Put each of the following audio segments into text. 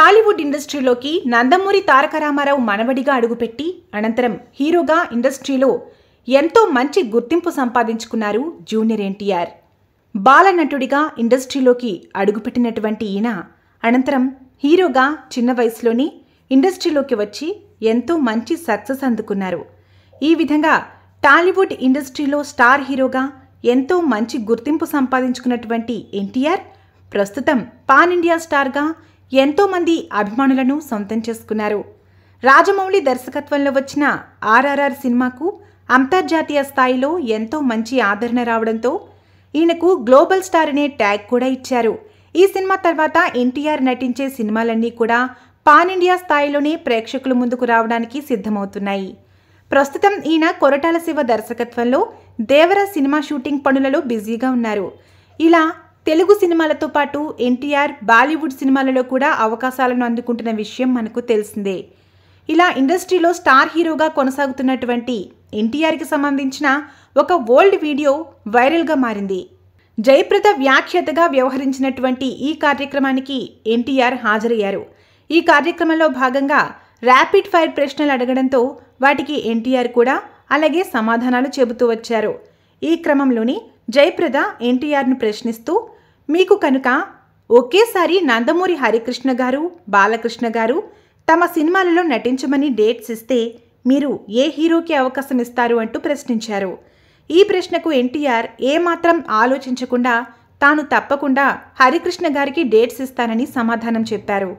టాలీవుడ్ ఇండస్ట్రీలోకి నందమూరి తారక రామారావు మనవడిగా అడుగుపెట్టి అనంతరం హీరోగా ఇండస్ట్రీలో ఎంతో మంచి గుర్తింపు సంపాదించుకున్నారు జూనియర్ ఎన్టీఆర్ బాలనటుడిగా ఇండస్ట్రీలోకి అడుగుపెట్టినటువంటి ఈయన అనంతరం హీరోగా చిన్న వయసులోనే ఇండస్ట్రీలోకి వచ్చి ఎంతో మంచి సక్సెస్ అందుకున్నారు ఈ విధంగా టాలీవుడ్ ఇండస్ట్రీలో స్టార్ హీరోగా ఎంతో మంచి గుర్తింపు సంపాదించుకున్నటువంటి ఎన్టీఆర్ ప్రస్తుతం పాన్ ఇండియా స్టార్గా ఎంతోమంది అభిమానులను సొంతం చేసుకున్నారు రాజమౌళి దర్శకత్వంలో వచ్చిన ఆర్ఆర్ఆర్ సినిమాకు అంతర్జాతీయ స్థాయిలో ఎంతో మంచి ఆదరణ రావడంతో ఈయనకు గ్లోబల్ స్టార్ అనే ట్యాగ్ కూడా ఇచ్చారు ఈ సినిమా తర్వాత ఎన్టీఆర్ నటించే సినిమాలన్నీ కూడా పాన్ ఇండియా స్థాయిలోనే ప్రేక్షకుల ముందుకు రావడానికి సిద్ధమవుతున్నాయి ప్రస్తుతం ఈయన కొరటాల శివ దర్శకత్వంలో దేవర సినిమా షూటింగ్ పనులలో బిజీగా ఉన్నారు ఇలా తెలుగు సినిమాలతో పాటు ఎన్టీఆర్ బాలీవుడ్ సినిమాలలో కూడా అవకాశాలను అందుకుంటున్న విషయం మనకు తెలిసిందే ఇలా ఇండస్ట్రీలో స్టార్ హీరోగా కొనసాగుతున్నటువంటి ఎన్టీఆర్కి సంబంధించిన ఒక ఓల్డ్ వీడియో వైరల్గా మారింది జయప్రద వ్యాఖ్యతగా వ్యవహరించినటువంటి ఈ కార్యక్రమానికి ఎన్టీఆర్ హాజరయ్యారు ఈ కార్యక్రమంలో భాగంగా ర్యాపిడ్ ఫైర్ ప్రశ్నలు అడగడంతో వాటికి ఎన్టీఆర్ కూడా అలాగే సమాధానాలు చెబుతూ వచ్చారు ఈ క్రమంలోని జయప్రద ఎన్టీఆర్ను ప్రశ్నిస్తూ మీకు కనుక ఒకేసారి నందమూరి హరికృష్ణ గారు బాలకృష్ణ గారు తమ సినిమాలలో నటించమని డేట్స్ ఇస్తే మీరు ఏ హీరోకి అవకాశం ఇస్తారు అంటూ ప్రశ్నించారు ఈ ప్రశ్నకు ఎన్టీఆర్ ఏమాత్రం ఆలోచించకుండా తాను తప్పకుండా హరికృష్ణ గారికి డేట్స్ ఇస్తానని సమాధానం చెప్పారు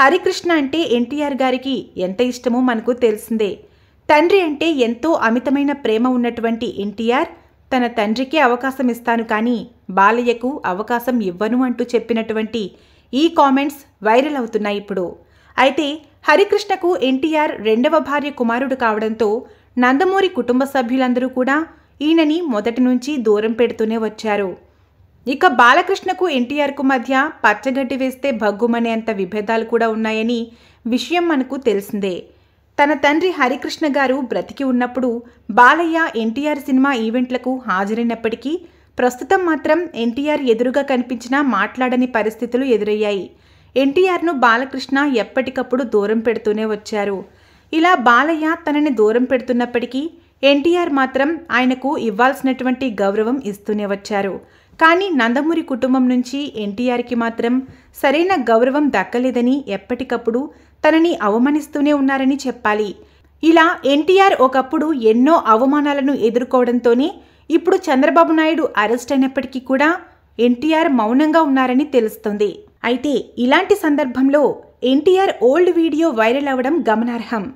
హరికృష్ణ అంటే ఎన్టీఆర్ గారికి ఎంత ఇష్టమో మనకు తెలిసిందే తండ్రి అంటే ఎంతో అమితమైన ప్రేమ ఉన్నటువంటి ఎన్టీఆర్ తన తండ్రికి అవకాశం ఇస్తాను కానీ బాలయ్యకు అవకాశం ఇవ్వను అంటూ చెప్పినటువంటి ఈ కామెంట్స్ వైరల్ అవుతున్నాయి ఇప్పుడు అయితే హరికృష్ణకు ఎన్టీఆర్ రెండవ భార్య కుమారుడు కావడంతో నందమూరి కుటుంబ సభ్యులందరూ కూడా ఈయనని మొదటి నుంచి దూరం పెడుతూనే వచ్చారు ఇక బాలకృష్ణకు ఎన్టీఆర్కు మధ్య పచ్చగడ్డి వేస్తే భగ్గుమనే అంత విభేదాలు కూడా ఉన్నాయని విషయం మనకు తెలిసిందే తన తండ్రి హరికృష్ణ గారు బ్రతికి ఉన్నప్పుడు బాలయ్య ఎన్టీఆర్ సినిమా ఈవెంట్లకు హాజరైనప్పటికీ ప్రస్తుతం మాత్రం ఎన్టీఆర్ ఎదురుగా కనిపించినా మాట్లాడని పరిస్థితులు ఎదురయ్యాయి ఎన్టీఆర్ను బాలకృష్ణ ఎప్పటికప్పుడు దూరం పెడుతూనే వచ్చారు ఇలా బాలయ్య తనని దూరం పెడుతున్నప్పటికీ ఎన్టీఆర్ మాత్రం ఆయనకు ఇవ్వాల్సినటువంటి గౌరవం ఇస్తూనే వచ్చారు కానీ నందమూరి కుటుంబం నుంచి ఎన్టీఆర్కి మాత్రం సరైన గౌరవం దక్కలేదని ఎప్పటికప్పుడు తనని అవమానిస్తూనే ఉన్నారని చెప్పాలి ఇలా ఎన్టీఆర్ ఒకప్పుడు ఎన్నో అవమానాలను ఎదుర్కోవడంతోనే ఇప్పుడు చంద్రబాబు నాయుడు అరెస్ట్ అయినప్పటికీ కూడా ఎన్టీఆర్ మౌనంగా ఉన్నారని తెలుస్తుంది అయితే ఇలాంటి సందర్భంలో ఎన్టీఆర్ ఓల్డ్ వీడియో వైరల్ అవ్వడం గమనార్హం